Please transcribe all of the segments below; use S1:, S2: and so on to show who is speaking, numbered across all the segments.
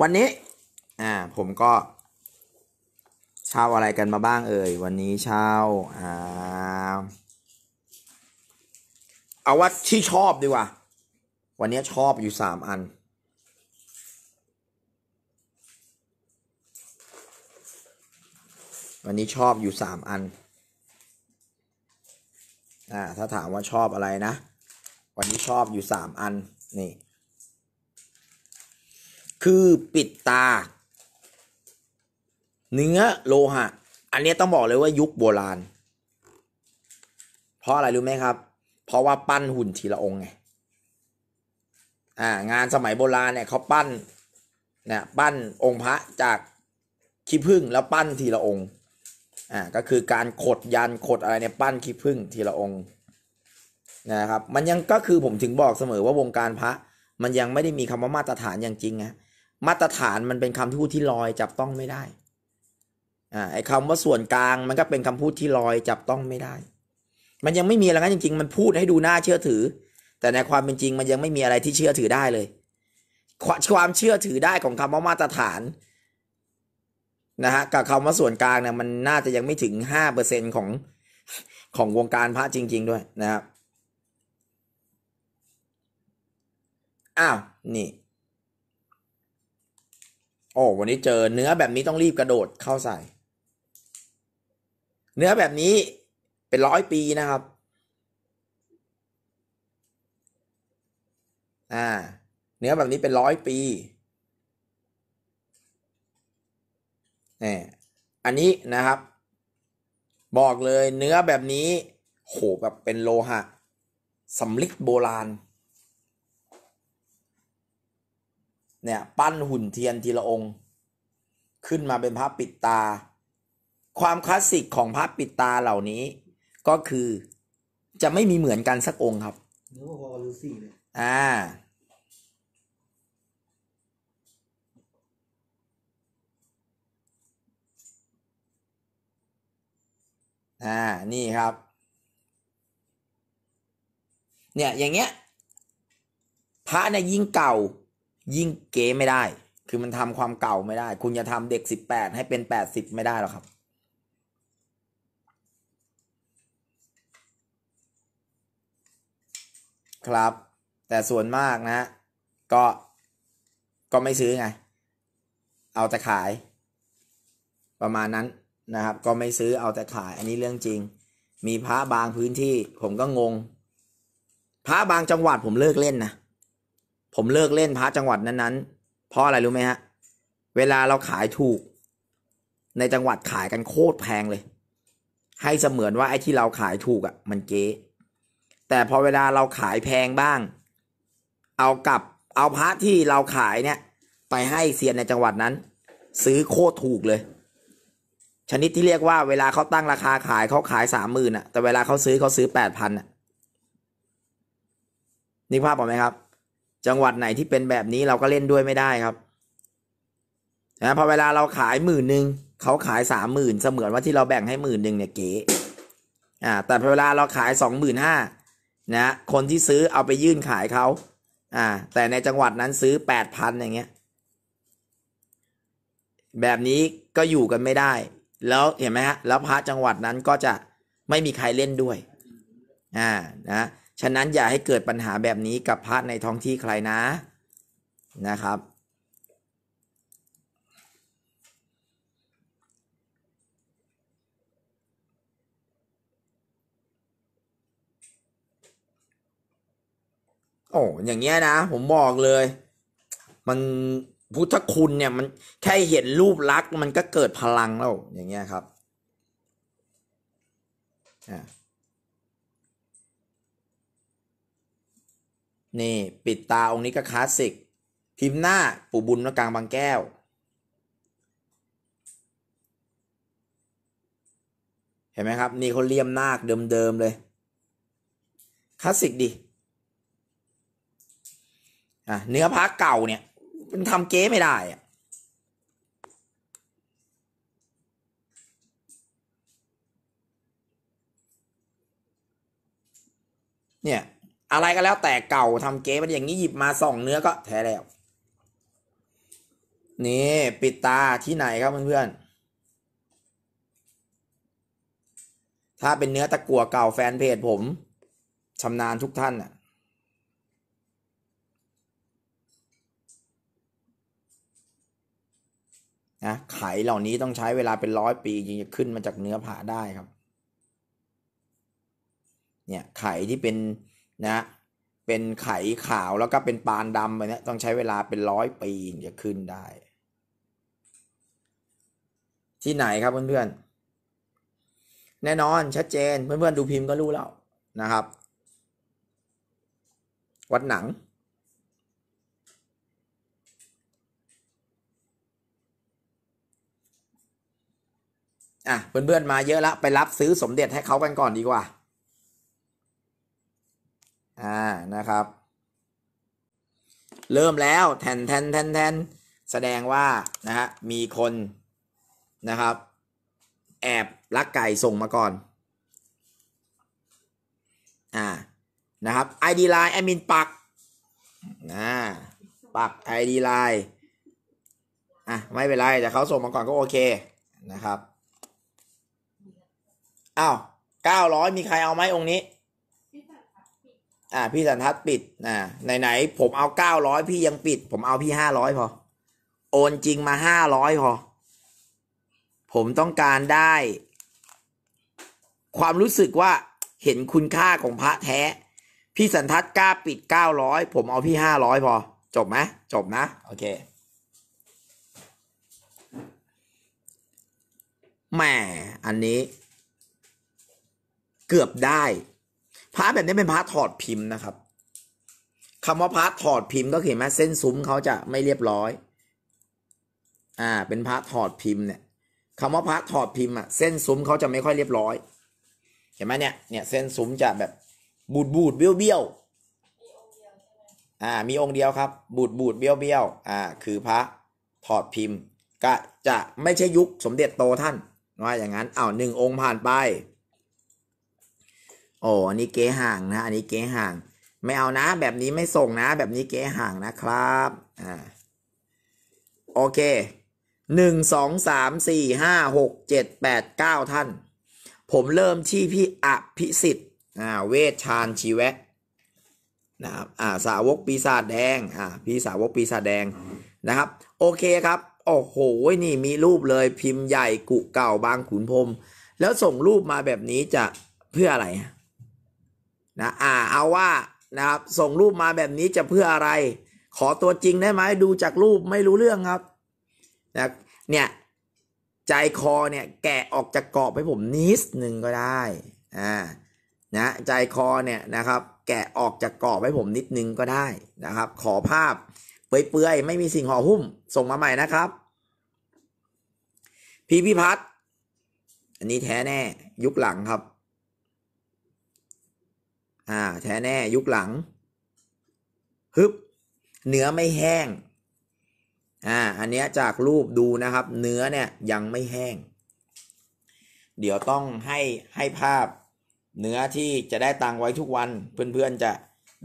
S1: วันนี้อ่าผมก็เช่าอะไรกันมาบ้างเอ่ยวันนี้เช่าอ่าเอาว่าที่ชอบดีกว่าวันนี้ชอบอยู่สามอัน วันนี้ชอบอยู่สามอันอ่าถ้าถามว่าชอบอะไรนะ วันนี้ชอบอยู่สามอันนี่คือปิดตาเนื้อโลหะอันนี้ต้องบอกเลยว่ายุคโบราณเพราะอะไร รู้ไหมครับ เพราะว่าปั้นหุ่นทีละองค์ไงอ่างานสมัยโบราณเนี่ยเขาปั้นเนี่ยปั้นองค์พระจากขี้ผึ้งแล้วปั้นทีละองค์อ่าก็คือการ ขด ยัน ขด อะไร เนี่ยปั้นขี้ผึ้งทีละองค์นะครับมันยังก็คือผมถึงบอกเสมอว่าวงการพระมันยังไม่ได้มีคำว่ามาตรฐานอย่างจริงนะมาตรฐานมันเป็นคำพูดที่ลอยจับต้องไม่ได้ อ่าไอ้คำว่าส่วนกลางมันก็เป็นคำพูดที่ลอยจับต้องไม่ได้ มันยังไม่มีอะไรงั้นจริงๆ มันพูดให้ดูน่าเชื่อถือ แต่ในความเป็นจริง มันยังไม่มีอะไรที่เชื่อถือได้เลย ความเชื่อถือได้ของคำว่ามาตรฐาน นะฮะกับคำว่าส่วนกลางเนี่ยมันน่าจะยังไม่ถึงห้าเปอร์เซ็นของของวงการพระจริง ๆ ด้วยนะครับ อ้าวนี่โอ้วันนี้เจอเนื้อแบบนี้ต้องรีบกระโดดเข้าใส่ เนื้อแบบนี้เป็นร้อยปีนะครับ อ่าเนื้อแบบนี้เป็นร้อยปีเนี่ยอันนี้นะครับ บอกเลยเนื้อแบบนี้ โห แบบเป็นโลหะสำลิดโบราณเนี่ย ปั้นหุ่นเทียนทีละองค์ ขึ้นมาเป็นพระปิดตา ความคลาสสิกของพระปิดตาเหล่านี้ ก็คือจะไม่มีเหมือนกันสักองค์ครับออ่าอ่านี่ครับ เนี่ยอย่างเงี้ย พระเนี่ยยิ่งเก่ายิ่งเก๋ไม่ได้ คือมันทำความเก่าไม่ได้ คุณจะทำเด็กสิบแปดให้เป็นแปดสิบไม่ได้หรอกครับ ครับ แต่ส่วนมากนะ ก็ ก็ไม่ซื้อไง เอาแต่ขาย ประมาณนั้นนะครับ ก็ไม่ซื้อเอาแต่ขาย อันนี้เรื่องจริง มีพระบางพื้นที่ผมก็งงพระบางจังหวัดผมเลิกเล่นนะผมเลิกเล่นพระจังหวัดนั้นๆเพราะอะไรรู้ไหมฮะ เวลาเราขายถูกในจังหวัดขายกันโคตรแพงเลย ให้เสมือนว่าไอ้ที่เราขายถูกอะ่ะมันเก๊ แต่พอเวลาเราขายแพงบ้าง เอากับเอาพระที่เราขายเนี่ย ไปให้เซียนในจังหวัดนั้น ซื้อโคตรถูกเลย ชนิดที่เรียกว่าเวลาเขาตั้งราคาขายเขาขายสามหมื่นอ่ะ แต่เวลาเขาซื้อเขาซื้อแปดพันอ่ะนี่ภาพบอกไหมครับจังหวัดไหนที่เป็นแบบนี้เราก็เล่นด้วยไม่ได้ครับนะพอเวลาเราขายหมื่นหนึ่งเขาขายสามหมื่นเสมือนว่าที่เราแบ่งให้หมื่นหนึ่งเนี่ยเก๋อ่าแต่พอเวลาเราขายสองหมื่นห้านะคนที่ซื้อเอาไปยื่นขายเขาอ่า แต่ในจังหวัดนั้นซื้อแปดพันอย่างเงี้ยแบบนี้ก็อยู่กันไม่ได้ แล้วเห็นไหมฮะแล้วพระจังหวัดนั้นก็จะไม่มีใครเล่นด้วย อ่านะฉะนั้นอย่าให้เกิดปัญหาแบบนี้กับพระในท้องที่ใครนะนะครับ โอ้อย่างเงี้ยนะผมบอกเลย มันพุทธคุณเนี่ยมันแค่เห็นรูปลักษ์มันก็เกิดพลังแล้วอย่างเงี้ยครับอ่านี่ปิดตา องค์ นี้ก็คลาสสิก พิมพ์หน้าปู่บุญมะกลางบางแก้ว เห็นไหมครับ นี่เขาเลี่ยมนาคเดิม ๆ เลยคลาสสิกดีอ่ะเนื้อผ้าเก่าเนี่ยมันทำเก๊ไม่ได้อะเนี่ยอะไรก็แล้วแต่เก่าทำเก๊มันอย่างนี้ หยิบมาส่องเนื้อก็แท้แล้วนี่ปิดตาที่ไหนครับ เพื่อน ๆ ถ้าเป็นเนื้อตะกั่วเก่าแฟนเพจผมชำนาญทุกท่าน่ะนะไขเหล่านี้ต้องใช้เวลาเป็นร้อยปีจึงจะขึ้นมาจากเนื้อผาได้ครับ เนี่ยไขที่เป็นนะ เป็นไข่ขาวแล้วก็เป็นปานดำไปเนี่ยต้องใช้เวลาเป็นร้อยปีจะขึ้นได้ ที่ไหนครับ เพื่อนๆ แน่นอนชัดเจน เพื่อนๆ ดูพิมพ์ก็รู้แล้วนะครับ วัดหนัง อ่ะ เพื่อนๆ มาเยอะละไปรับซื้อสมเด็จให้เขากันก่อนดีกว่าอ่า นะครับ เริ่มแล้วแทนแทนแทนแทนแสดงว่า นะฮะ มีคน นะครับ แอบลักไก่ส่งมาก่อน อ่า นะครับ ID Line แอดมินปักนะปัก ID Line อ่ะไม่เป็นไรแต่เขาส่งมาก่อนก็โอเค นะครับ อ้าว เก้าร้อยมีใครเอาไหมองค์นี้อ่าพี่สันทัดปิดนะไหนไหนผมเอาเก้าร้อยพี่ยังปิด ผมเอาพี่ห้าร้อยพอ โอนจริงมาห้าร้อยพอผมต้องการได้ ความรู้สึกว่าเห็นคุณค่าของพระแท้ พี่สันทัดกล้าปิดเก้าร้อยผมเอาพี่ห้าร้อยพอ จบไหมจบนะ โอเคแหมอันนี้ เกือบได้พระแบบนี้เป็นพระถอดพิมพ์นะครับคำว่าพระถอดพิมพ์ก็เห็นไหมเส้นซุ้มเขาจะไม่เรียบร้อย อ่า เป็นพระถอดพิมพ์เนี่ยคำว่าพระถอดพิมพ์อ่ะเส้นซุ้มเขาจะไม่ค่อยเรียบร้อยเห็นไหมเนี่ย เนี่ยเส้นซุ้มจะแบบบูดบูดเบี้ยวเบี้ยว อ่า มีองค์เดียวครับ บูดบูดเบี้ยวเบี้ยว อ่า คือพระถอดพิมพ์ก็จะไม่ใช่ยุคสมเด็จโตท่านว่าอย่างนั้นอ้าวหนึ่งองค์ผ่านไปโอ้อันนี้เก๊ห่างนะ อันนี้เก๊ห่าง ไม่เอานะ แบบนี้ไม่ส่งนะ แบบนี้เก๊ห่างนะครับ อ่า โอเคหนึ่งสองสามสี่ห้าหกเจ็ดแปดเก้าท่าน ผมเริ่มที่พี่อภิสิทธิ์อ่า เวชชานชีวะนะครับ อ่า สาวกปีศาจแดง อ่า พี่สาวกปีศาจแดง นะครับ โอเคครับ โอ้โหนี่มีรูปเลย พิมพ์ใหญ่ กุเก่าบางขุนพรมแล้วส่งรูปมาแบบนี้จะเพื่ออะไรนะอ่าเอาว่านะครับส่งรูปมาแบบนี้จะเพื่ออะไร ขอตัวจริงได้ไหมดูจากรูปไม่รู้เรื่องครับนะเนี่ย ใจคอเนี่ยแกะออกจากเกาะไให้ผมนิดหนึ่งก็ได้อ่านะ ใจคอเนี่ยนะครับ แกะออกจากเกาะไให้ผมนิดนึงก็ได้นะครับ ขอภาพเปื่อยๆไม่มีสิ่งห่อหุ้ม ส่งมาใหม่นะครับ พี่พิพัฒน์อันนี้แท้แน่ยุคหลังครับอ่าแท้แน่ยุคหลังฮึบ เนื้อไม่แห้งอ่าอันเนี้ยจากรูปดูนะครับเนื้อเนี่ยยังไม่แห้ง เดี๋ยวต้องให้ให้ภาพเนื้อที่จะได้ตังไว้ทุกวัน เพื่อนๆจะ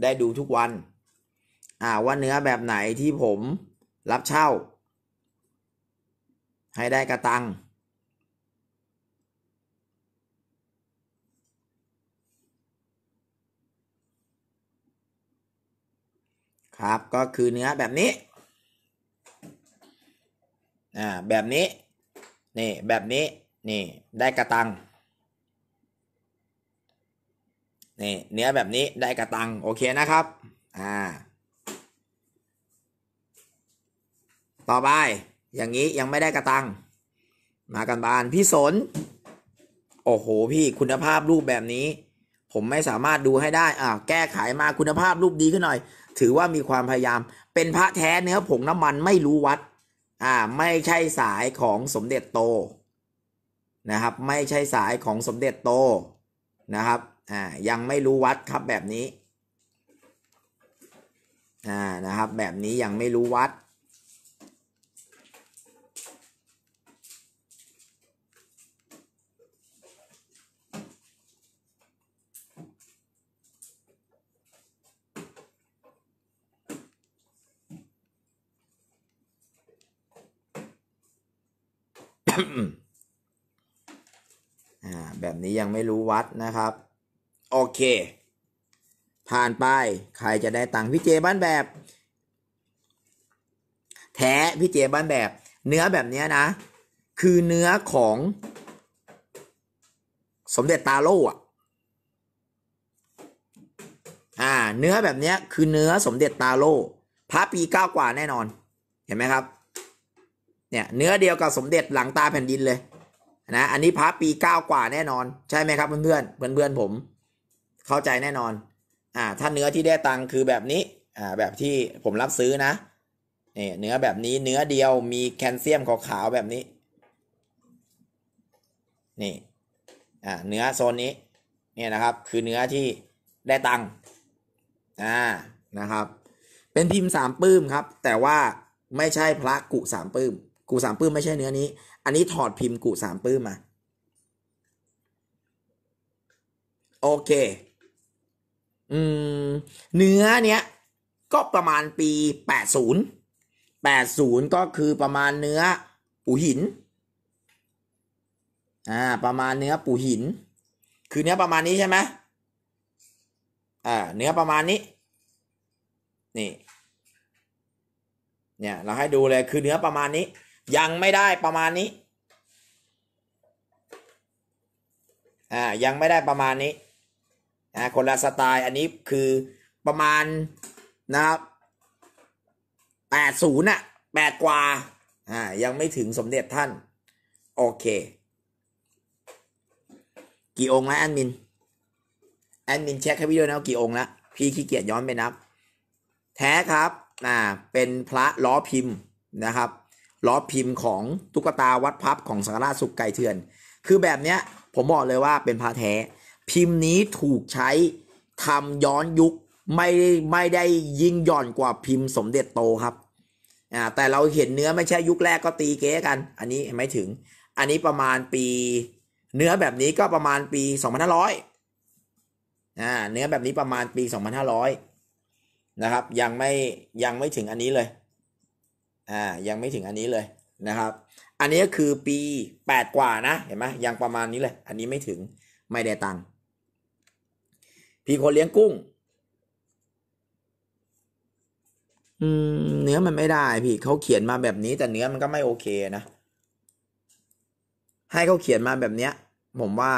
S1: ได้ดูทุกวันอ่าว่าเนื้อแบบไหนที่ผมรับเช่า ให้ได้กระตังครับ ก็คือเนื้อแบบนี้ อ่าแบบนี้นี่แบบนี้นี่ได้กระตัง นี่เนื้อแบบนี้ได้กระตังโอเคนะครับ อ่า ต่อไปอย่างนี้ยังไม่ได้กระตัง มากันบานพี่สนโอ้โหพี่คุณภาพรูปแบบนี้ ผมไม่สามารถดูให้ได้อ่าแก้ไขมาคุณภาพรูปดีขึ้นหน่อยถือว่ามีความพยายามเป็นพระแท้เนื้อผงน้ำมันไม่รู้วัด อ่า ไม่ใช่สายของสมเด็จโตนะครับ ไม่ใช่สายของสมเด็จโตนะครับ อ่า ยังไม่รู้วัดครับแบบนี้ อ่า นะครับ แบบนี้ยังไม่รู้วัดยังไม่รู้วัดนะครับโอเค ผ่านไปใครจะได้ตังค์พี่เจบ้านแบบแท้พี่เจบ้านแบบ เนื้อแบบนี้นะคือเนื้อของสมเด็จตาโล่อะอ่าเนื้อแบบนี้คือเนื้อสมเด็จตาโล่พระปีเก้ากว่าแน่นอนเห็นไหมครับเนี่ยเนื้อเดียวกับสมเด็จหลังตาแผ่นดินเลยนะอันนี้พระปีเก้ากว่าแน่นอนใช่ไหมครับเพื่อนเพื่อนเพื่อนผม เข้าใจแน่นอน อ่า ถ้าเนื้อที่ได้ตังคือแบบนี้ อ่าแบบที่ผมรับซื้อนะนี่เนื้อแบบนี้เนื้อเดียวมีแคลเซียมขาวๆแบบนี้นี่อ่าเนื้อโซนนี้เนี่ยนะครับคือเนื้อที่ได้ตังอ่านะครับ เป็นพิมพ์สามปื้มครับ แต่ว่าไม่ใช่พระกุสามปื้มกุสามปื้มไม่ใช่เนื้อนี้อันนี้ถอดพิมพ์กูสามปื้มมาโอเคอืมเนื้อเนี้ยก็ประมาณปีแปดศูนย์ แปดศูนย์ก็คือประมาณเนื้อปูหินอ่าประมาณเนื้อปูหิน คือเนื้อประมาณนี้ใช่ไหมอ่าเนื้อประมาณนี้นี่เนี่ยเราให้ดูเลยคือเนื้อประมาณนี้ยังไม่ได้ประมาณนี้ อ่า ยังไม่ได้ประมาณนี้อ่าคนละสไตล์ อันนี้คือประมาณนะครับแปดศูนย์อ่ะแปดกว่า อ่า ยังไม่ถึงสมเด็จท่าน โอเค กี่องค์แล้วแอดมิน แอดมินเช็คให้พี่ด้วยนะกี่องค์แล้วพี่ขี้เกียจย้อนไปนับ แท้ครับ อ่า เป็นพระล้อพิมพ์นะครับล้อพิมพ์ของตุ๊กตาวัดพับของสังราสุกไก่เถื่อน คือแบบเนี้ย ผมบอกเลยว่าเป็นพาแท้พิมพ์นี้ถูกใช้ทำย้อนยุคไม่ไม่ได้ยิ่งย่อนกว่าพิมพ์สมเด็จโตครับอ่าแต่เราเห็นเนื้อไม่ใช่ยุคแรกก็ตีเก๊กัน อันนี้ไม่ถึง อันนี้ประมาณปี เนื้อแบบนี้ก็ประมาณปี 2500อ่าเนื้อแบบนี้ประมาณปี2500นะครับยังไม่ยังไม่ถึงอันนี้เลยอ่า ยังไม่ถึงอันนี้เลยนะครับ อันนี้ก็คือปี 8กว่านะ เห็นไหมยังประมาณนี้เลย อันนี้ไม่ถึง ไม่ได้ตังค์ พี่คนเลี้ยงกุ้งอืมเนื้อมันไม่ได้พี่เขาเขียนมาแบบนี้แต่เนื้อมันก็ไม่โอเคนะ ให้เขาเขียนมาแบบเนี้ย ผมว่า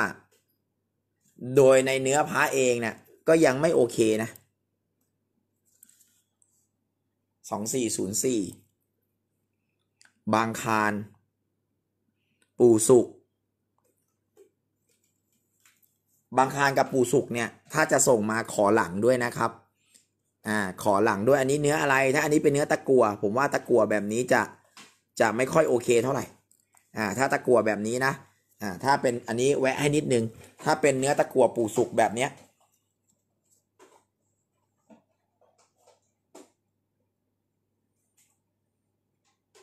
S1: โดยในเนื้อพระเองเนะี่ย ก็ยังไม่โอเคนะ สองสี่ศูนย์สี่บางคารปู่สุกบางคารกับปู่สุกเนี่ยถ้าจะส่งมาขอหลังด้วยนะครับอ่าขอหลังด้วยอันนี้เนื้ออะไรถ้าอันนี้เป็นเนื้อตะกัวผมว่าตะกัวแบบนี้จะจะไม่ค่อยโอเคเท่าไหร่อ่าถ้าตะกัวแบบนี้นะอ่าถ้าเป็นอันนี้แวะให้นิดนึง ถ้าเป็นเนื้อตะกัวปู่สุกแบบเนี้ย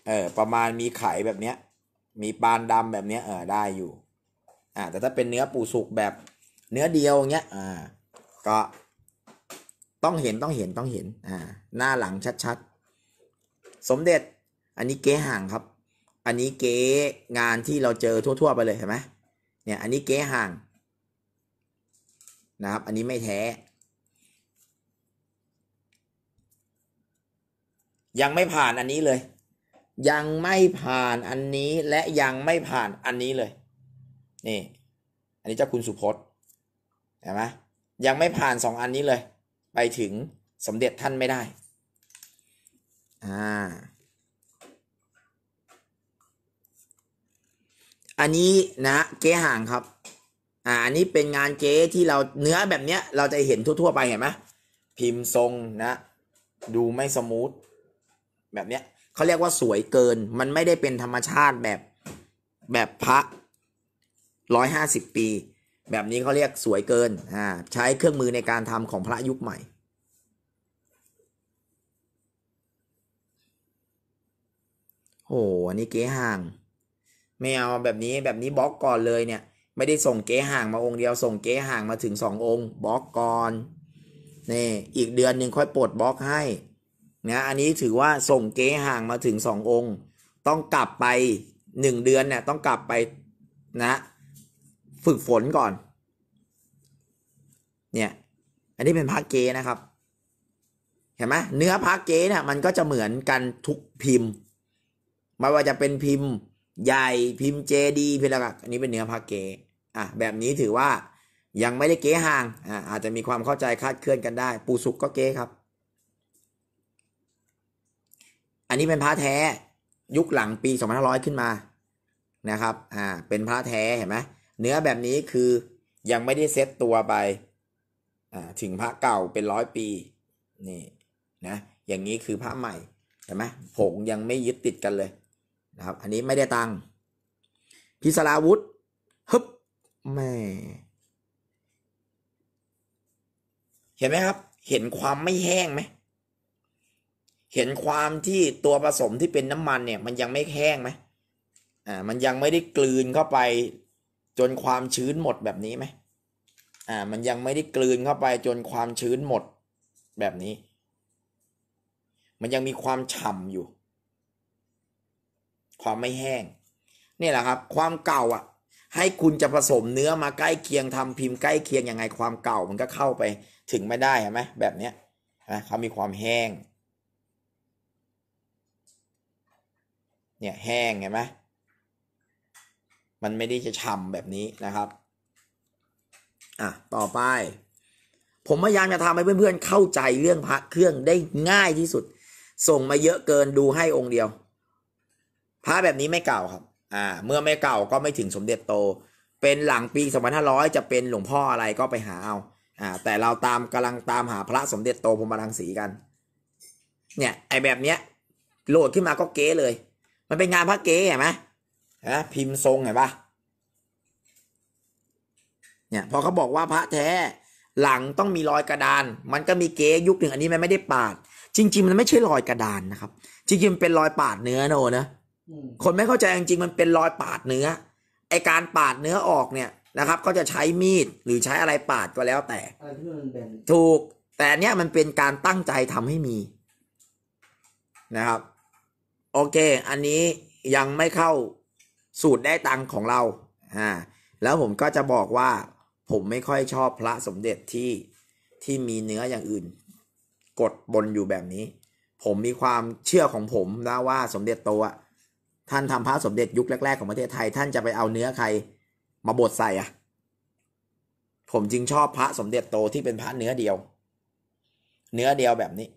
S1: เออประมาณมีไข่แบบเนี้ยมีปานดำแบบเนี้ยเออได้อยู่อ่าแต่ถ้าเป็นเนื้อปูสุกแบบเนื้อเดียวเงี้ยอ่าก็ต้องเห็นต้องเห็นต้องเห็นอ่าหน้าหลังชัดๆ สมเด็จอันนี้เก๊ห่างครับ อันนี้เก๊งานที่เราเจอทั่วๆไปเลยเห็นไหมเนี่ยอันนี้เก๊ห่างนะครับ อันนี้ไม่แท้ ยังไม่ผ่านอันนี้เลยยังไม่ผ่านอันนี้และยังไม่ผ่านอันนี้เลย นี่ อันนี้เจ้าคุณสุพจน์เห็นไหมยังไม่ผ่านสองอันนี้เลย ไปถึงสมเด็จท่านไม่ได้อ่าอันนี้นะเก๊ห่างครับ อ่าอันนี้เป็นงานเก๊ที่เราเนื้อแบบเนี้ย เราจะเห็นทั่วๆไปเห็นไหมพิมพ์ทรงนะ ดูไม่สมูทแบบเนี้ยเขาเรียกว่าสวยเกิน มันไม่ได้เป็นธรรมชาติแบบแบบพระร้อยห้าสิบปี แบบนี้เขาเรียกสวยเกินอ่าใช้เครื่องมือในการทำของพระยุคใหม่โอ้อันนี้เก๊ห่างไม่เอาแบบนี้แบบนี้บล็อกก่อนเลยเนี่ยไม่ได้ส่งเก๊ห่างมาองค์เดียวส่งเก๊ห่างมาถึงสององค์ บล็อกก่อนนี่อีกเดือนหนึ่งค่อยปลดบล็อกให้นะอันนี้ถือว่าส่งเก๊ห่างมาถึงสององค์ ต้องกลับไป 1 เดือนเนี่ยต้องกลับไปนะ ฝึกฝนก่อนเนี่ยอันนี้เป็นพักเก๊นะครับเห็นไหมเนื้อพักเก๊เนี่ยมันก็จะเหมือนกันทุกพิมพ์ ไม่ว่าจะเป็นพิมพ์ใหญ่พิมพ์เจดีพิลักอะไรอันนี้เป็นเนื้อพักเก๊อ่ะแบบนี้ถือว่ายังไม่ได้เก๊ห่างอ่าอาจจะมีความเข้าใจคาดเคลื่อนกันได้ปูสุกก็เก๊ครับอันนี้เป็นพระแท้ยุคหลังปีสองร้อยขึ้นมา นะครับอ่าเป็นพระแท้เห็นไหมเนื้อแบบนี้คือยังไม่ได้เซ็ตตัวไปอ่าถึงพระเก่าเป็นร้อยปี นี่นะอย่างนี้คือพระใหม่เห็นไหมผงยังไม่ยึดติดกันเลย นะครับ อันนี้ไม่ได้ตังพิศราวุธฮึบแม่เห็นไหมครับ เห็นความไม่แห้งไหมเห็นความที่ตัวผสมที่เป็นน้ำมันเนี่ย มันยังไม่แห้งไหมอ่ามันยังไม่ได้กลืนเข้าไป จนความชื้นหมดแบบนี้ไหม อ่ามันยังไม่ได้กลืนเข้าไปจนความชื้นหมดแบบนี้ มันยังมีความฉ่าอยู่ ความไม่แห้งนี่แหละครับ ความเก่าอ่ะให้คุณจะผสมเนื้อมาใกล้เคียงทำพิมพ์ใกล้เคียงยังไงความเก่า มันก็เข้าไปถึงไม่ได้เห็นไหมแบบเนี้ยนะเขามีความแห้งเนี่ยแห้งเห็นไหมมันไม่ได้จะฉ่าแบบนี้นะครับ อ่ะต่อไป ผมพยายามจะทำให้เพื่อนๆเข้าใจเรื่องพระเครื่องได้ง่ายที่สุด ส่งมาเยอะเกินดูให้องค์เดียวพระแบบนี้ไม่เก่าครับ อ่า เมื่อไม่เก่าก็ไม่ถึงสมเด็จโต เป็นหลังปีสร้อยจะเป็นหลวงพ่ออะไรก็ไปหาเอา อ่าแต่เราตามกำลังตามหาพระสมเด็จโตพรมลังสีกัน เนี่ยไอแบบเนี้ยโหลดขึ้นมาก็เก๋เลยมันเป็นงานพระเก๋เห็นไหมนะพิมพ์ทรงเห็นปะเนี่ย พอเขาบอกว่าพระแท้ หลังต้องมีรอยกระดาน มันก็มีเก๋ยุคหนึ่งอันนี้มันไม่ได้ปาด จริง ๆ มันไม่ใช่รอยกระดานนะครับ จริงๆมันเป็นรอยปาดเนื้อโนนะคนไม่เข้าใจจริงๆมันเป็นรอยปาดเนื้อไอการปาดเนื้อออกเนี่ยนะครับเขาจะใช้มีดหรือใช้อะไรปาดก็แล้วแต่ถูกแต่เนี้ยมันเป็นการตั้งใจทำให้มี นะครับโอเค อันนี้ยังไม่เข้าสูตรได้ตังของเราอ่าแล้วผมก็จะบอกว่า ผมไม่ค่อยชอบพระสมเด็จที่ที่มีเนื้ออย่างอื่น กดบนอยู่แบบนี้ ผมมีความเชื่อของผมนะว่าสมเด็จโตอ่ะท่านทำพระสมเด็จยุคแรกๆของประเทศไทยท่านจะไปเอาเนื้อใคร มาบดใส่อ่ะผมจึงชอบพระสมเด็จโตที่เป็นพระเนื้อเดียว เนื้อเดียวแบบนี้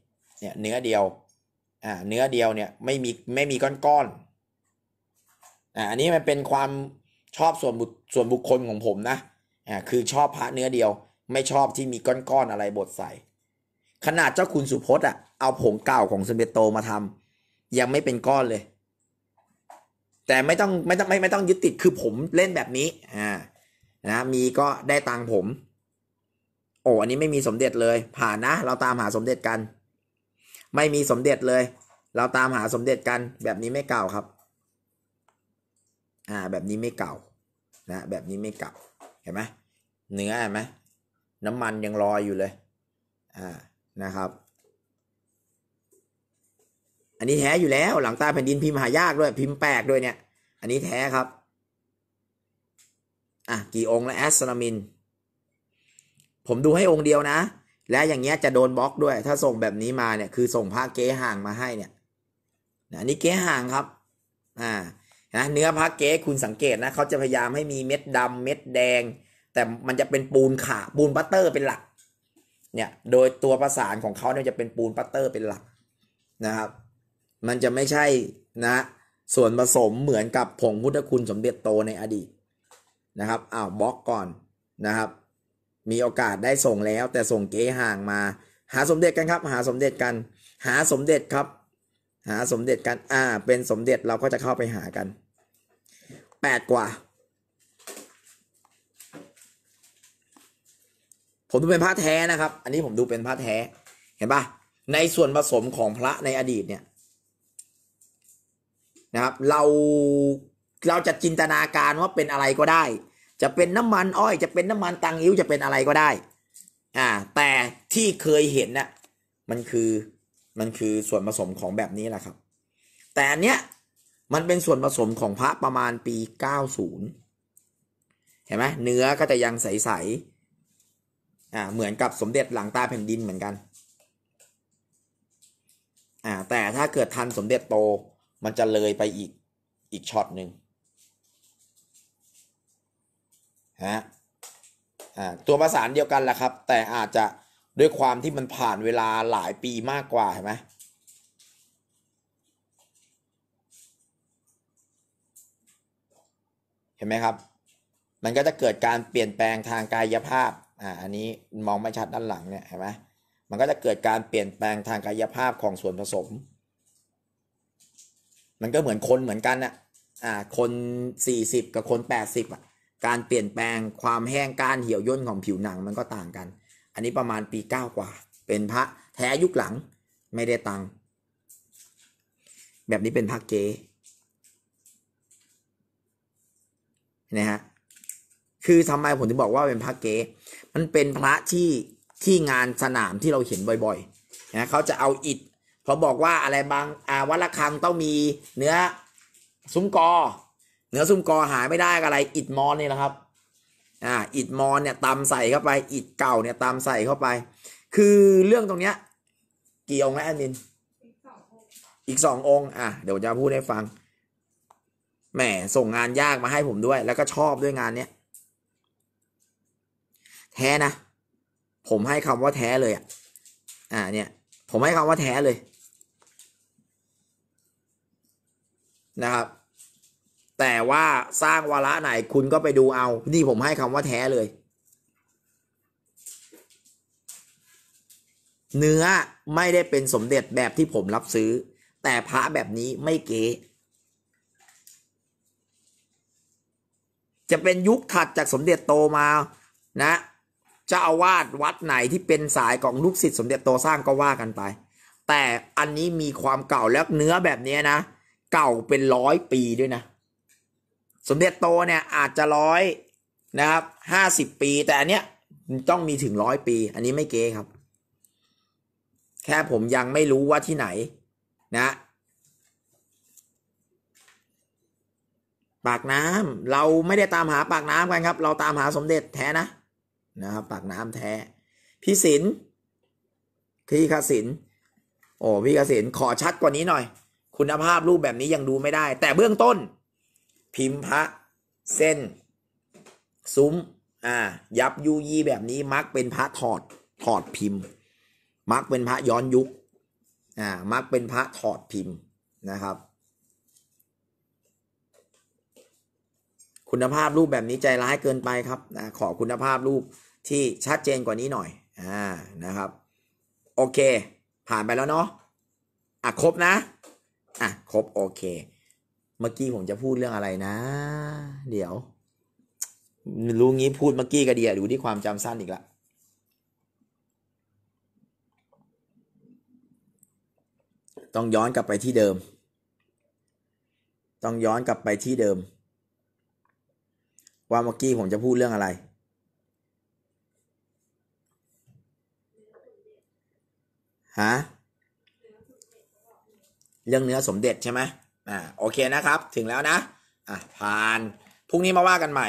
S1: เนี่ย เนื้อเดียวอ่าเนื้อเดียวเนี่ยไม่มีไม่มีก้อนก้อนอ่าอันนี้ มันเป็นความชอบส่วนบุส่วนบุคคลของผมนะอ่าคือชอบพระเนื้อเดียวไม่ชอบที่มีก้อนก้อนอะไรบดใส่ขนาดเจ้าคุณสุพจน์อ่ะเอาผงเก่าของสมเปโตมาทำ ยังไม่เป็นก้อนเลย แต่ไม่ต้องไม่ต้องไม่ไม่ต้องยึดติดคือผมเล่นแบบนี้อ่านะมีก็ได้ตังผม โอ้อันนี้ไม่มีสมเด็จเลย ผ่านนะเราตามหาสมเด็จกันไม่มีสมเด็จเลย เราตามหาสมเด็จกัน แบบนี้ไม่เก่าครับ อ่า แบบนี้ไม่เก่านะ แบบนี้ไม่เก่า เห็นไหมเหนือเห็นไหมน้ำมันยังลอยอยู่เลย อ่านะครับ อันนี้แท้อยู่แล้ว หลังตาแผ่นดินพิมพ์หายากด้วย พิมพ์แปลกด้วยเนี่ย อันนี้แท้ครับ อ่ะ กี่องค์และแอสซนามิน ผมดูให้องค์เดียวนะและอย่างเงี้ยจะโดนบล็อกด้วยถ้าส่งแบบนี้มาเนี่ยคือส่งพระเก๊ห่างมาให้เนี่ยนะนี่เก๊ห่างครับ อ่านะเนื้อพระเก๊คุณสังเกตนะเขาจะพยายามให้มีเม็ดดำเม็ดแดง แต่มันจะเป็นปูนขาปูนปัตเตอร์เป็นหลักเนี่ย โดยตัวประสานของเขาเนี่ยจะเป็นปูนปัตเตอร์เป็นหลัก นะครับ มันจะไม่ใช่นะ ส่วนผสมเหมือนกับผงพุทธคุณสมเด็จโตในอดีตนะครับอ้าวบล็อกก่อนนะครับมีโอกาสได้ส่งแล้ว แต่ส่งเก๋ห่างมาหาสมเด็จกันครับ หาสมเด็จกันหาสมเด็จครับ หาสมเด็จกันอ่าเป็นสมเด็จเราก็จะเข้าไปหากันแปดกว่า ผมดูเป็นพระแท้นะครับ อันนี้ผมดูเป็นพระแท้เห็นปะในส่วนผสมของพระในอดีตเนี่ยนะครับเราเราจะจินตนาการว่าเป็นอะไรก็ได้จะเป็นน้ำมันอ้อยจะเป็นน้ำมันตังอิ้วจะเป็นอะไรก็ได้ อ่าแต่ที่เคยเห็นนะ่ะมันคือมันคือส่วนผสมของแบบนี้แหละครับ แต่อันเนี้ยมันเป็นส่วนผสมของพระประมาณปี 90 เห็นไหมเนื้อก็จะยังใสๆ อ่าเหมือนกับสมเด็จหลังตาแผ่นดินเหมือนกัน อ่าแต่ถ้าเกิดทันสมเด็จโตมันจะเลยไปอีกอีกช็อตหนึ่งฮะตัวประสานเดียวกันแหละครับ แต่อาจจะด้วยความที่มันผ่านเวลาหลายปีมากกว่าเห็นไหมเห็นไหมครับ มันก็จะเกิดการเปลี่ยนแปลงทางกายภาพ อ่า อันนี้มองไม่ชัดด้านหลังเนี่ย เห็นไหมมันก็จะเกิดการเปลี่ยนแปลงทางกายภาพของส่วนผสม มันก็เหมือนคนเหมือนกันนะอ่า คนสสี่ิบกับคนแปดสิบอ่ะการเปลี่ยนแปลงความแห้งการเหี่ยวย่นของผิวหนังมันก็ต่างกัน อันนี้ประมาณปีเก้ากว่า เป็นพระแท้ยุคหลังไม่ได้ตังค์แบบนี้เป็นพระเกนะฮะ คือทำไมผมถึงบอกว่าเป็นพระเกมันเป็นพระที่ที่งานสนามที่เราเห็นบ่อยๆ นะเขาจะเอาอิฐเขาบอกว่าอะไรบางอาวัลคังต้องมีเนื้อซุ้มกอเนื้อซุ้มกอหายไม่ได้อะไรอิดมอนนี่แหละครับ อ่าอิดมอนเนี่ยตำใส่เข้าไปอิดเก่าเนี่ยตำใส่เข้าไป คือเรื่องตรงเนี้ยกี่องค์แล้วแอดมิน อีกสององค์อ่ะ เดี๋ยวจะพูดให้ฟังแหมส่งงานยากมาให้ผมด้วย แล้วก็ชอบด้วยงานเนี้ย แท้ นะ ผมให้คำว่าแท้เลยอ่ะ อ่าเนี่ย ผมให้คำว่าแท้เลย นะครับแต่ว่าสร้างวาระไหนคุณก็ไปดูเอา นี่ผมให้คำว่าแท้เลย เนื้อไม่ได้เป็นสมเด็จแบบที่ผมรับซื้อ แต่พระแบบนี้ไม่เก๋ จะเป็นยุคถัดจากสมเด็จโตมา นะ จะเอาวาดวัดไหนที่เป็นสายของลูกศิษย์สมเด็จโตสร้างก็ว่ากันไป แต่อันนี้มีความเก่าแล้วเนื้อแบบนี้นะ เก่าเป็นร้อยปีด้วยนะสมเด็จโตเนี่ยอาจจะร้อยนะครับห้าสิบปีแต่ อันเนี้ยต้องมีถึงร้อยปี อันนี้ไม่เก๊ครับ แค่ผมยังไม่รู้ว่าที่ไหน นะ ปากน้ำ เราไม่ได้ตามหาปากน้ำกัน ครับ เราตามหาสมเด็จแท้นะ นะครับปากน้ำแท้ พี่ศิลพี่ขศิลโอ้พี่ขศิลขอชัดกว่านี้หน่อย คุณภาพรูปแบบนี้ยังดูไม่ได้ แต่เบื้องต้นพิมพ์พระเส้นซุ้มอ่ายับยูยีแบบนี้ มักเป็นพระถอดถอดพิมพ์ มักเป็นพระย้อนยุคอ่ามักเป็นพระถอดพิมพ์นะครับ คุณภาพรูปแบบนี้ใจร้ายเกินไปครับนะขอคุณภาพรูปที่ชัดเจนกว่านี้หน่อยอ่านะครับโอเค ผ่านไปแล้วเนาะอ่ะครบนะอ่ะครบโอเคเมื่อกี้ ผม จะพูดเรื่องอะไรนะ เดี๋ยวรู้งี้พูดเมื่อกี้ก็เดียดูที่ความจำสั้นอีกละต้องย้อนกลับไปที่เดิม ต้องย้อนกลับไปที่เดิม ว่าเมื่อกี้ผม จะพูดเรื่องอะไรฮะเรื่องเนื้อสมเด็จใช่ไหมอ่าโอเคนะครับ ถึงแล้วนะอ่ะผ่าน พรุ่งนี้มาว่ากันใหม่